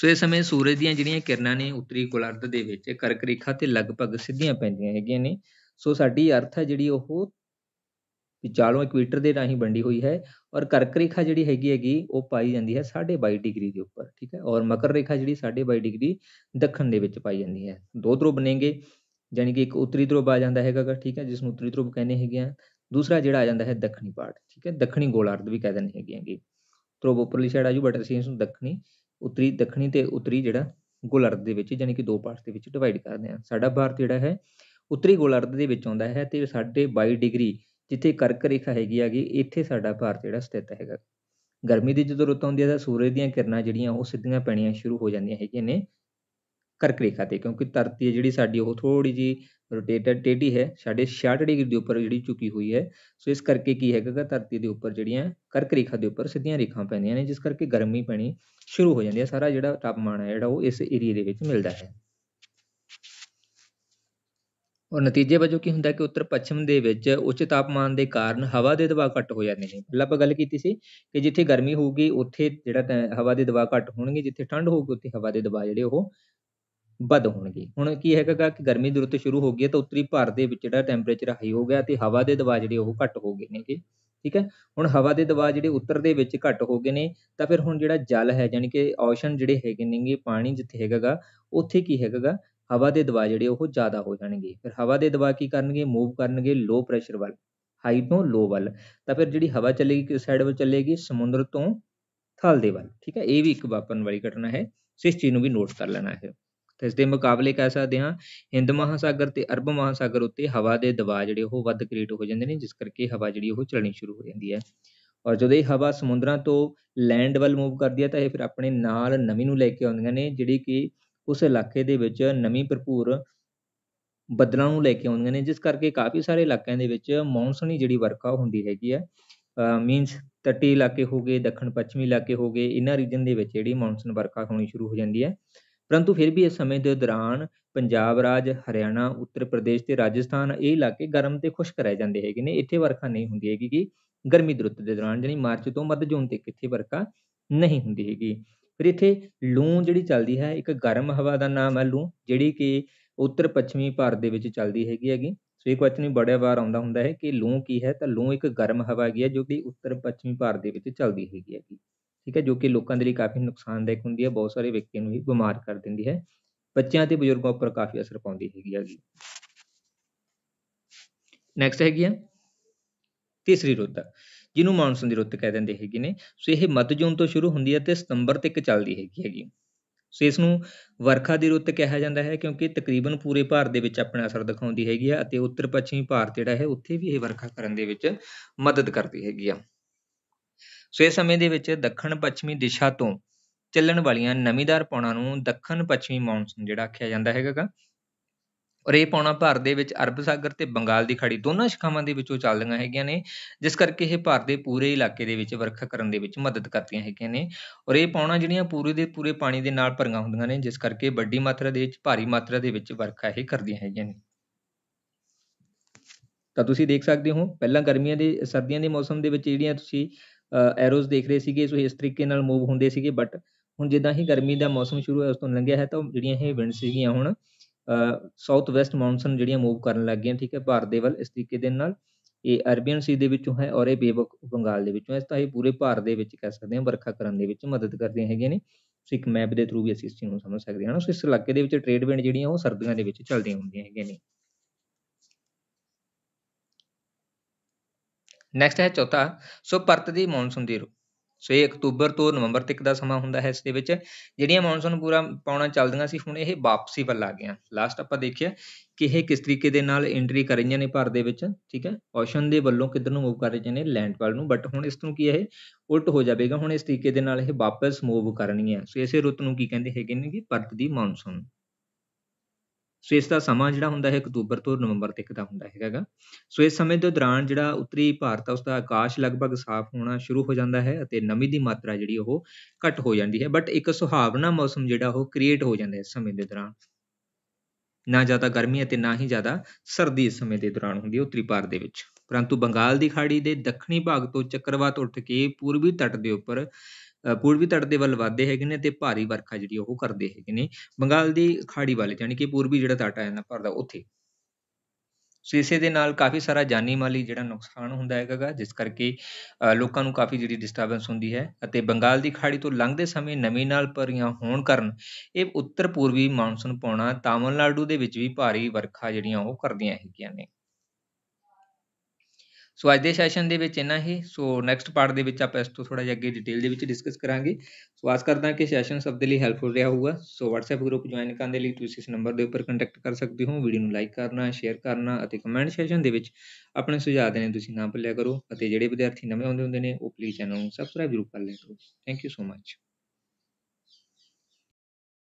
ਸੋ ਇਸ ਸਮੇਂ ਸੂਰਜ ਦੀਆਂ ਜਿਹੜੀਆਂ ਕਿਰਨਾਂ ਨੇ ਉੱਤਰੀ ਗੋਲਾਰਧ ਦੇ ਵਿੱਚ ਕਰਕ ਰੇਖਾ ਤੇ ਲਗਭਗ ਸਿੱਧੀਆਂ ਪੈਂਦੀਆਂ ਹੈਗੀਆਂ ਨੇ ਸੋ ਸਾਡੀ ਅਰਥ ਹੈ ਜਿਹੜੀ ਉਹ ਵਿਚਾਲੋਂ ਇਕੁਏਟਰ ਦੇ ਰਾਹੀਂ ਵੰਡੀ ਹੋਈ ਹੈ ਔਰ ਕਰਕ ਰੇਖਾ ਜਿਹੜੀ ਹੈਗੀ ਹੈਗੀ ਉਹ ਪਾਈ ਜਾਂਦੀ ਹੈ 22.5 ਡਿਗਰੀ ਦੇ ਉੱਪਰ ਠੀਕ ਹੈ ਔਰ ਮਕਰ ਰੇਖਾ ਜਿਹੜੀ 22.5 ਡਿਗਰੀ ਦੱਖਣ ਦੇ ਵਿੱਚ ਪਾਈ ਜਾਂਦੀ ਹੈ ਦੋ ਧਰੋ ਬਣेंगे ਜਾਨੀ ਕਿ ਇੱਕ ਉੱਤਰੀ ਧਰੁਵ ਆ ਜਾਂਦਾ ਹੈਗਾ ਠੀਕ ਹੈ ਜਿਸ ਨੂੰ ਉੱਤਰੀ ਧਰੁਵ ਕਹਿੰਦੇ ਹੈਗੇ ਆ ਦੂਸਰਾ ਜਿਹੜਾ ਆ ਜਾਂਦਾ ਹੈ ਦੱਖਣੀ ਪਾਰਟ ਠੀਕ ਹੈ ਦੱਖਣੀ ਗੋਲਾਰਧ ਵੀ ਕਹਿ ਦਿੰਦੇ ਹੈਗੇ ਹੈਗੇ ਧਰੋਵੋਪਰਲੀ ਸਾਈਡ ਆ ਜੂ ਬਟ ਅਸੀਂ ਇਸ ਨੂੰ ਦੱਖਣੀ ਉੱਤਰੀ ਦੱਖਣੀ ਤੇ ਉੱਤਰੀ ਜਿਹੜਾ ਗੋਲਾਰਧ ਦੇ ਵਿੱਚ ਯਾਨੀ ਕਿ ਦੋ ਪਾਰਟਸ ਦੇ ਵਿੱਚ ਡਿਵਾਈਡ ਕਰਦੇ ਆ ਸਾਡਾ ਭਾਰਤ ਜਿਹੜਾ ਹੈ ਉੱਤਰੀ ਗੋਲਾਰਧ ਦੇ ਵਿੱਚ ਆਉਂਦਾ ਹੈ ਤੇ ਸਾਡੇ 22 ਡਿਗਰੀ ਜਿੱਥੇ ਕਰਕ ਰੇਖਾ ਹੈਗੀ ਆਗੀ ਇੱਥੇ ਸਾਡਾ ਭਾਰਤ ਜਿਹੜਾ ਸਥਿਤ ਹੈਗਾ ਗਰਮੀ ਦੀ ਜਦੋਂ ਰੁੱਤ ਆਉਂਦੀ ਹੈ ਤਾਂ ਸੂਰਜ ਦੀਆਂ ਕਿਰਨਾਂ ਜਿਹੜੀਆਂ ਉਹ ਸਿੱਧੀਆਂ ਪੈਣੀਆਂ ਸ਼ੁਰੂ ਹੋ ਜਾਂਦੀਆਂ ਹੈਗੀਆਂ ਨੇ ਕਰਕ ਰੇਖਾ ਤੇ ਕਿਉਂਕਿ ਧਰਤੀ ਜਿਹੜੀ ਸਾਡੀ ਉਹ ਥੋੜੀ ਜੀ ਰੋਟੇਟਡ ਟੇਢੀ ਹੈ ਸਾਡੇ 66 ਡਿਗਰੀ ਦੇ ਉੱਪਰ ਜਿਹੜੀ ਚੁੱਕੀ ਹੋਈ ਹੈ ਸੋ ਇਸ ਕਰਕੇ ਕੀ ਹੈਗਾ ਕਿ ਧਰਤੀ ਦੇ ਉੱਪਰ ਜਿਹੜੀਆਂ ਕਰਕ ਰੇਖਾ ਦੇ ਉੱਪਰ ਸਿੱਧੀਆਂ ਰੇਖਾਵਾਂ ਪੈਂਦੀਆਂ ਨੇ ਜਿਸ ਕਰਕੇ ਗਰਮੀ ਪੈਣੀ ਸ਼ੁਰੂ ਹੋ ਜਾਂਦੀ ਹੈ ਸਾਰਾ ਜਿਹੜਾ ਤਾਪਮਾਨ ਹੈ ਜਿਹੜਾ ਉਹ ਇਸ ਏਰੀਆ ਦੇ ਵਿੱਚ ਮਿਲਦਾ ਹੈ ਔਰ ਨਤੀਜੇ ਵਜੋਂ ਕੀ ਹੁੰਦਾ ਕਿ ਉੱਤਰ ਪੱਛਮ ਦੇ ਵਿੱਚ ਉੱਚ ਤਾਪਮਾਨ ਦੇ ਕਾਰਨ ਹਵਾ ਦੇ ਦਬਾਅ ਘੱਟ ਹੋ ਜਾਂਦੇ ਨੇ ਪਹਿਲਾਂ ਆਪਾਂ ਗੱਲ ਕੀਤੀ ਸੀ ਕਿ ਜਿੱਥੇ ਗਰਮੀ ਹੋਊਗੀ ਉੱਥੇ ਜਿਹੜਾ ਹਵਾ ਦੇ ਦਬਾਅ ਘੱਟ ਹੋਣਗੇ ਜਿੱਥੇ ਠੰਡ ਹੋਊਗੀ ਉੱਥੇ ਹਵਾ ਦੇ ਦਬਾਅ ਜਿਹੜੇ ਉਹ ਵੱਧ ਹੋਣਗੇ ਹੁਣ ਕੀ ਹੈਗਾ ਕਿ ਗਰਮੀ ਦੀ ਰੁੱਤ ਸ਼ੁਰੂ ਹੋ ਗਈ ਹੈ ਤਾਂ ਉੱਤਰੀ ਭਾਰਤ ਦੇ ਵਿੱਚ ਜਿਹੜਾ ਟੈਂਪਰੇਚਰ ਹਾਈ ਹੋ ਗਿਆ ਤੇ ਹਵਾ ਦੇ ਦਬਾਅ ਜਿਹੜੇ ਉਹ ਘੱਟ ਹੋ ਗਏ ਨੇਗੇ ਠੀਕ ਹੈ ਹੁਣ ਹਵਾ ਦੇ ਦਬਾਅ ਜਿਹੜੇ ਉੱਤਰ ਦੇ ਵਿੱਚ ਘੱਟ ਹੋ ਗਏ ਨੇ ਤਾਂ ਫਿਰ ਹੁਣ ਜਿਹੜਾ ਜਲ ਹੈ ਯਾਨੀ ਕਿ ਓਸ਼ਨ ਜਿਹੜੇ ਹੈਗੇ ਨੇਗੇ ਪਾਣੀ ਜਿੱਥੇ ਹੈਗਾਗਾ ਉੱਥੇ ਕੀ ਹੈਗਾਗਾ ਹਵਾ ਦੇ ਦਬਾਅ ਜਿਹੜੇ ਉਹ ਜ਼ਿਆਦਾ ਹੋ ਜਾਣਗੇ ਫਿਰ ਹਵਾ ਦੇ ਦਬਾਅ ਕੀ ਕਰਨਗੇ ਮੂਵ ਕਰਨਗੇ ਲੋ ਪ੍ਰੈਸ਼ਰ ਵੱਲ ਹਾਈ ਤੋਂ ਲੋ ਵੱਲ ਤਾਂ ਫਿਰ ਜਿਹੜੀ ਹਵਾ ਚੱਲੇਗੀ ਕਿਸ ਸਾਈਡ ਵੱਲ ਚੱਲੇਗੀ ਸਮੁੰਦਰ ਤੋਂ ਥਲ ਦੇ ਵੱਲ ਠੀਕ ਹੈ ਇਹ ਵੀ ਇੱਕ ਵਾਪਨ ਵਾਲੀ ਘਟਨਾ ਹੈ ਸੋ ਇਸ ਚੀਜ਼ ਨੂੰ ਵੀ ਨੋਟ ਕਰ ਲੈਣਾ ਹੈ ਤੇ ਇਸ ਦੇ ਮੁਕਾਬਲੇ ਕਹਿ ਸਕਦੇ ਹਾਂ ਹਿੰਦ ਮਹਾਸਾਗਰ ਤੇ ਅਰਬ ਮਹਾਸਾਗਰ ਉੱਤੇ ਹਵਾ ਦੇ ਦਬਾਅ ਜਿਹੜੇ ਉਹ ਵੱਧ ਕ੍ਰੀਏਟ ਹੋ ਜਾਂਦੇ ਨੇ ਜਿਸ ਕਰਕੇ ਹਵਾ ਜਿਹੜੀ ਉਹ ਚਲਣੀ ਸ਼ੁਰੂ ਹੋ ਜਾਂਦੀ ਹੈ ਔਰ ਜਦੋਂ ਇਹ ਹਵਾ ਸਮੁੰਦਰਾਂ ਤੋਂ ਲੈਂਡ ਵੱਲ ਮੂਵ ਕਰਦੀ ਹੈ ਤਾਂ ਇਹ ਫਿਰ ਆਪਣੇ ਨਾਲ ਨਮੀ ਨੂੰ ਲੈ ਕੇ ਆਉਂਦੀਆਂ ਨੇ ਜਿਹੜੀ ਕਿ ਉਸ ਇਲਾਕੇ ਦੇ ਵਿੱਚ ਨਮੀ ਭਰਪੂਰ ਬੱਦਲਾਂ ਨੂੰ ਲੈ ਕੇ ਆਉਂਦੀਆਂ ਨੇ ਜਿਸ ਕਰਕੇ ਕਾਫੀ ਸਾਰੇ ਇਲਾਕਿਆਂ ਦੇ ਵਿੱਚ ਮੌਨਸੂਨੀ ਜਿਹੜੀ ਵਰਖਾ ਹੁੰਦੀ ਹੈਗੀ ਹੈ ਮੀਨਸ ਤੱਟੀ ਇਲਾਕੇ ਹੋ ਗਏ ਦੱਖਣ ਪੱਛਮੀ ਇਲਾਕੇ ਹੋ ਗਏ ਰੀਜਨ ਦੇ ਵਿੱਚ ਜਿਹੜੀ ਮੌਨਸੂਨ ਵਰਖਾ ਹੋਣੀ ਸ਼ੁਰੂ ਹੋ ਜਾਂਦੀ ਹੈ ਪਰੰਤੂ ਫਿਰ ਵੀ ਇਸ ਸਮੇਂ ਦੇ ਦੌਰਾਨ ਪੰਜਾਬ ਰਾਜ, ਹਰਿਆਣਾ, ਉੱਤਰ ਪ੍ਰਦੇਸ਼ ਤੇ ਰਾਜਸਥਾਨ ਇਹ ਇਲਾਕੇ ਗਰਮ ਤੇ ਖੁਸ਼ਕ ਰਹਿ ਜਾਂਦੇ ਹੈਗੇ ਨੇ, ਇੱਥੇ ਵਰਖਾ ਨਹੀਂ ਹੁੰਦੀ ਹੈਗੀ ਕਿ ਗਰਮੀ ਦੀ ਰੁੱਤ ਦੇ ਦੌਰਾਨ ਜਾਨੀ ਮਾਰਚ ਤੋਂ ਮੱਧ ਜੂਨ ਤੱਕ ਇੱਥੇ ਵਰਖਾ ਨਹੀਂ ਹੁੰਦੀ ਹੈਗੀ ਫਿਰ ਇੱਥੇ ਲੂ ਜਿਹੜੀ ਚੱਲਦੀ ਹੈ ਇੱਕ ਗਰਮ ਹਵਾ ਦਾ ਨਾਮ ਹੈ ਲੂ ਜਿਹੜੀ ਕਿ ਉੱਤਰ ਪੱਛਮੀ ਭਾਰਤ ਦੇ ਵਿੱਚ ਚੱਲਦੀ ਹੈਗੀ ਹੈਗੀ ਸੋ ਇਹ ਕੁਐਸਚਨ ਵੀ ਬੜੇ ਵਾਰ ਆਉਂਦਾ ਹੁੰਦਾ ਹੈ ਕਿ ਲੂ ਕੀ ਹੈ ਤਾਂ ਲੂ ਇੱਕ ਗਰਮ ਹਵਾ ਹੈਗੀ ਹੈ ਜੋ ਕਿ ਉੱਤਰ ਪੱਛਮੀ ਭਾਰਤ ਦੇ ਵਿੱਚ ਚੱਲਦੀ ਹੈਗੀ ਹੈਗੀ ਠੀਕ ਹੈ ਜੋ ਕਿ ਲੋਕਾਂ ਦੇ ਲਈ ਕਾਫੀ ਨੁਕਸਾਨਦਾਇਕ ਹੁੰਦੀ ਹੈ ਬਹੁਤ ਸਾਰੇ ਵਿਅਕਤੀਆਂ ਨੂੰ ਵੀ ਬਿਮਾਰ ਕਰ ਦਿੰਦੀ ਹੈ ਬੱਚਿਆਂ ਤੇ ਬਜ਼ੁਰਗਾਂ ਉੱਪਰ ਕਾਫੀ ਅਸਰ ਪਾਉਂਦੀ ਹੈਗੀ ਹੈ ਜੀ ਨੈਕਸਟ ਹੈਗੀ ਹੈ ਤੀਸਰੀ ਰੁੱਤ ਜਿਹਨੂੰ ਮੌਨਸੂਨ ਦੀ ਰੁੱਤ ਕਹਿ ਦਿੰਦੇ ਹੈਗੇ ਨੇ ਸੋ ਇਹ ਮੱਧ ਜੂਨ ਤੋਂ ਸ਼ੁਰੂ ਹੁੰਦੀ ਹੈ ਤੇ ਸਤੰਬਰ ਤੱਕ ਚੱਲਦੀ ਹੈਗੀ ਹੈਗੀ ਸੋ ਇਸ ਨੂੰ ਵਰਖਾ ਦੀ ਰੁੱਤ ਕਿਹਾ ਜਾਂਦਾ ਹੈ ਕਿਉਂਕਿ ਤਕਰੀਬਨ ਪੂਰੇ ਭਾਰਤ ਦੇ ਵਿੱਚ ਆਪਣਾ ਅਸਰ ਦਿਖਾਉਂਦੀ ਹੈਗੀ ਆ ਅਤੇ ਉੱਤਰ ਪੱਛਮੀ ਭਾਰਤ ਜਿਹੜਾ ਹੈ ਉੱਥੇ ਵੀ ਇਹ ਵਰਖਾ ਕਰਨ ਦੇ ਵਿੱਚ ਮਦਦ ਕਰਦੀ ਹੈਗੀ ਆ ਸੋ ਇਸ ਸਮੇਂ ਦੇ ਵਿੱਚ ਦੱਖਣ ਪੱਛਮੀ ਦਿਸ਼ਾ ਤੋਂ ਚੱਲਣ ਵਾਲੀਆਂ ਨਮੀਦਾਰ ਪੌਣਾਂ ਨੂੰ ਦੱਖਣ ਪੱਛਮੀ ਮੌਨਸੂਨ ਜਿਹੜਾ ਆਖਿਆ ਜਾਂਦਾ ਹੈਗਾ ਗਾ ਔਰ ਇਹ ਪੌਣਾ ਭਾਰਤ ਦੇ ਵਿੱਚ ਅਰਬ ਸਾਗਰ ਤੇ ਬੰਗਾਲ ਦੀ ਖਾੜੀ ਦੋਨਾਂ ਸ਼ਿਖਾਵਾਂ ਦੇ ਵਿੱਚੋਂ ਚੱਲਦੀਆਂ ਹੈਗੀਆਂ ਨੇ ਜਿਸ ਕਰਕੇ ਇਹ ਭਾਰਤ ਦੇ ਪੂਰੇ ਇਲਾਕੇ ਦੇ ਵਿੱਚ ਵਰਖਾ ਕਰਨ ਦੇ ਵਿੱਚ ਮਦਦ ਕਰਦੀਆਂ ਹੈਗੀਆਂ ਨੇ ਔਰ ਇਹ ਪੌਣਾ ਜਿਹੜੀਆਂ ਪੂਰੇ ਦੇ ਪੂਰੇ ਪਾਣੀ ਦੇ ਨਾਲ ਭਰੀਆਂ ਹੁੰਦੀਆਂ ਨੇ ਜਿਸ ਕਰਕੇ ਵੱਡੀ ਮਾਤਰਾ ਦੇ ਵਿੱਚ ਭਾਰੀ ਮਾਤਰਾ ਦੇ ਵਿੱਚ ਵਰਖਾ ਇਹ ਕਰਦੀਆਂ ਹੈਗੀਆਂ ਨੇ ਤਾਂ ਤੁਸੀਂ ਦੇਖ ਸਕਦੇ ਹੋ ਪਹਿਲਾਂ ਗਰਮੀਆਂ ਦੇ ਸਰਦੀਆਂ ਦੇ ਮੌਸਮ ਦੇ ਵਿੱਚ ਜਿਹੜੀਆਂ ਤੁਸੀਂ ਐਰੋਜ਼ ਦੇਖ ਰਹੇ ਸੀਗੇ ਸੋ ਇਸ ਤਰੀਕੇ ਨਾਲ ਮੂਵ ਹੁੰਦੇ ਸੀਗੇ ਬਟ ਹੁਣ ਜਿੱਦਾਂ ਹੀ ਗਰਮੀ ਦਾ ਮੌਸਮ ਸ਼ੁਰੂ ਹੋਇਆ ਉਸ ਤੋਂ ਲੰਘਿਆ ਹੈ ਤਾਂ ਜਿਹੜੀਆਂ ਇਹ ਵਿੰਡ ਸੀਗੀਆਂ ਹੁਣ ਸਾਊਥ ਵੈਸਟ ਮੌਨਸੂਨ ਜਿਹੜੀਆਂ ਮੂਵ ਕਰਨ ਲੱਗ ਗਈਆਂ ਠੀਕ ਹੈ ਭਾਰਤ ਦੇ ਵੱਲ ਇਸ ਤਰੀਕੇ ਦੇ ਨਾਲ ਇਹ ਅਰਬੀਅਨ ਸੀ ਦੇ ਵਿੱਚੋਂ ਹੈ ਔਰ ਇਹ ਬੇਬਕ ਬੰਗਾਲ ਦੇ ਵਿੱਚੋਂ ਹੈ ਤਾਂ ਇਹ ਪੂਰੇ ਭਾਰਤ ਦੇ ਵਿੱਚ ਕਹਿ ਸਕਦੇ ਹਾਂ ਵਰਖਾ ਕਰਨ ਦੇ ਵਿੱਚ ਮਦਦ ਕਰਦੀਆਂ ਹੈਗੀਆਂ ਨੇ ਸੋ ਇੱਕ ਮੈਪ ਦੇ ਥਰੂ ਵੀ ਅਸੀਂ ਇਸ ਚੀਜ਼ ਨੂੰ ਸਮਝ ਸਕਦੇ ਹਾਂ ਸੋ ਇਸ ਇਲਾਕੇ ਦੇ ਵਿੱਚ ਟ੍ਰੇਡ ਵਿੰਡ ਜਿਹੜੀਆਂ ਉਹ ਸਰਦੀਆਂ ਦੇ ਵਿੱਚ ਚੱਲਦੀਆਂ ਹੁੰਦੀਆਂ ਹੈਗੀਆਂ ਨੇ ਨੈਕਸਟ ਹੈ ਚੌਥਾ ਸੋ ਪਰਤ ਦੀ ਮੌਨਸੂਨ ਦੀ ਰੁੱਤ ਸੋ ਇਹ ਅਕਤੂਬਰ ਤੋਂ ਨਵੰਬਰ ਤੱਕ ਦਾ ਸਮਾਂ ਹੁੰਦਾ ਹੈ ਇਸ ਦੇ ਵਿੱਚ ਜਿਹੜੀਆਂ ਮੌਨਸੂਨ ਪੂਰਾ ਪਾਉਣਾ ਚੱਲਦੀਆਂ ਸੀ ਹੁਣ ਇਹ ਵਾਪਸੀ ਵੱਲ ਆ ਗਈਆਂ ਲਾਸਟ ਆਪਾਂ ਦੇਖਿਆ ਕਿ ਇਹ ਕਿਸ ਤਰੀਕੇ ਦੇ ਨਾਲ ਐਂਟਰੀ ਕਰ ਰਹੀਆਂ ਨੇ ਭਾਰ ਦੇ ਵਿੱਚ ਠੀਕ ਹੈ ਓਸ਼ਨ ਦੇ ਵੱਲੋਂ ਕਿੱਧਰ ਨੂੰ ਮੂਵ ਕਰ ਰਹੀਆਂ ਨੇ ਲੈਂਡ ਵੱਲ ਨੂੰ ਬਟ ਹੁਣ ਇਸ ਤੋਂ ਕੀ ਇਹ ਉਲਟ ਹੋ ਜਾਵੇਗਾ ਹੁਣ ਇਸ ਤਰੀਕੇ ਦੇ ਨਾਲ ਇਹ ਵਾਪਸ ਮੂਵ ਕਰਨਗੀਆਂ ਸੋ ਇਸੇ ਰੁੱਤ ਨੂੰ ਕੀ ਕਹਿੰਦੇ ਹੈਗੇ ਨੇ ਕਿ ਪਰਤ ਦੀ ਮੌਨਸੂਨ ਸੋ ਇਸ ਦਾ ਸਮਾਂ ਜਿਹੜਾ ਹੁੰਦਾ ਹੈ ਅਕਤੂਬਰ ਤੋਂ ਨਵੰਬਰ ਤੱਕ ਦਾ ਹੁੰਦਾ ਹੈਗਾ ਸੋ ਇਸ ਸਮੇਂ ਦੇ ਦੌਰਾਨ ਜਿਹੜਾ ਉੱਤਰੀ ਭਾਰਤ ਆ ਉਸ ਦਾ ਆਕਾਸ਼ ਲਗਭਗ ਸਾਫ਼ ਹੋਣਾ ਸ਼ੁਰੂ ਹੋ ਜਾਂਦਾ ਹੈ ਅਤੇ ਨਮੀ ਦੀ ਮਾਤਰਾ ਜਿਹੜੀ ਉਹ ਘਟ ਹੋ ਜਾਂਦੀ ਹੈ ਬਟ ਇੱਕ ਸੁਹਾਵਣਾ ਮੌਸਮ ਜਿਹੜਾ ਉਹ ਕ੍ਰੀਏਟ ਹੋ ਜਾਂਦਾ ਹੈ ਇਸ ਸਮੇਂ ਦੇ ਦੌਰਾਨ ਨਾ ਜ਼ਿਆਦਾ ਗਰਮੀ ਅਤੇ ਨਾ ਹੀ ਜ਼ਿਆਦਾ ਸਰਦੀ ਇਸ ਸਮੇਂ ਦੇ ਦੌਰਾਨ ਹੁੰਦੀ ਹੈ ਉੱਤਰੀ ਭਾਰਤ ਦੇ ਵਿੱਚ ਪਰੰਤੂ ਬੰਗਾਲ ਦੀ ਖਾੜੀ ਦੇ ਦੱਖਣੀ ਭਾਗ ਤੋਂ ਚੱਕਰਵਾਤ ਉੱਠ ਕੇ ਪੂਰਬੀ ਤੱਟ ਦੇ ਉੱਪਰ ਪੂਰਬੀ ਤੱਟ ਦੇ ਵੱਲ ਵੱਧਦੇ ਹੈਗੇ ਨੇ ਤੇ ਭਾਰੀ ਵਰਖਾ ਜਿਹੜੀ ਉਹ ਕਰਦੇ ਹੈਗੇ ਨੇ ਬੰਗਾਲ ਦੀ ਖਾੜੀ ਵੱਲ ਯਾਨੀ ਕਿ ਪੂਰਬੀ ਜਿਹੜਾ ਤੱਟ ਆ ਜਾਂਦਾ ਭਾਰਤ ਦਾ ਉੱਥੇ ਸੋ ਇਸੇ ਦੇ ਨਾਲ ਕਾਫੀ ਸਾਰਾ ਜਾਨੀ ਮਾਲੀ ਜਿਹੜਾ ਨੁਕਸਾਨ ਹੁੰਦਾ ਹੈਗਾ ਜਿਸ ਕਰਕੇ ਲੋਕਾਂ ਨੂੰ ਕਾਫੀ ਜਿਹੜੀ ਡਿਸਟਰਬੈਂਸ ਹੁੰਦੀ ਹੈ ਅਤੇ ਬੰਗਾਲ ਦੀ ਖਾੜੀ ਤੋਂ ਲੰਘਦੇ ਸਮੇਂ ਨਮੀ ਨਾਲ ਭਰੀਆਂ ਹੋਣ ਕਾਰਨ ਇਹ ਉੱਤਰ ਪੂਰਬੀ ਮੌਨਸੂਨ ਪਾਉਣਾ ਤਾਮਿਲਨਾਡੂ ਦੇ ਵਿੱਚ ਵੀ ਭਾਰੀ ਵਰਖਾ ਜਿਹੜੀਆਂ ਉਹ ਕਰਦੀਆਂ ਹੈਗੀਆਂ ਨੇ ਸੋ ਅੱਜ ਦੇ ਸੈਸ਼ਨ ਦੇ ਵਿੱਚ ਇੰਨਾ ਹੀ ਸੋ ਨੈਕਸਟ ਪਾਰਟ ਦੇ ਵਿੱਚ ਆਪਾਂ ਇਸ ਤੋਂ ਥੋੜਾ ਜਿਹਾ ਅੱਗੇ ਡਿਟੇਲ ਦੇ ਵਿੱਚ ਡਿਸਕਸ ਕਰਾਂਗੇ ਸੋ ਆਸ ਕਰਦਾ ਕਿ ਸੈਸ਼ਨ ਸਭ ਦੇ ਲਈ ਹੈਲਪਫੁਲ ਰਿਹਾ ਹੋਊਗਾ ਸੋ WhatsApp ਗਰੁੱਪ ਜੁਆਇਨ ਕਰਨ ਦੇ ਲਈ ਤੁਸੀਂ ਇਸ ਨੰਬਰ ਦੇ ਉੱਪਰ ਕੰਟੈਕਟ ਕਰ ਸਕਦੇ ਹੋ ਵੀਡੀਓ ਨੂੰ ਲਾਈਕ ਕਰਨਾ ਸ਼ੇਅਰ ਕਰਨਾ ਅਤੇ ਕਮੈਂਟ ਸੈਸ਼ਨ ਦੇ ਵਿੱਚ ਆਪਣੇ ਸੁਝਾਅ ਦੇਣੇ ਤੁਸੀਂ ਨਾ ਭੁੱਲਿਆ ਕਰੋ ਅਤੇ ਜਿਹੜੇ ਵਿਦਿਆਰਥੀ ਨਵੇਂ ਆਉਂਦੇ ਹੁੰਦੇ ਨੇ ਉਹ ਪਲੀਜ਼ ਚੈਨਲ ਨੂੰ ਸਬਸਕ੍ਰਾਈਬ ਜ਼ਰੂਰ ਕਰ ਲਿਆ ਕਰੋ ਥੈਂਕ ਯੂ ਸੋ ਮੱਚ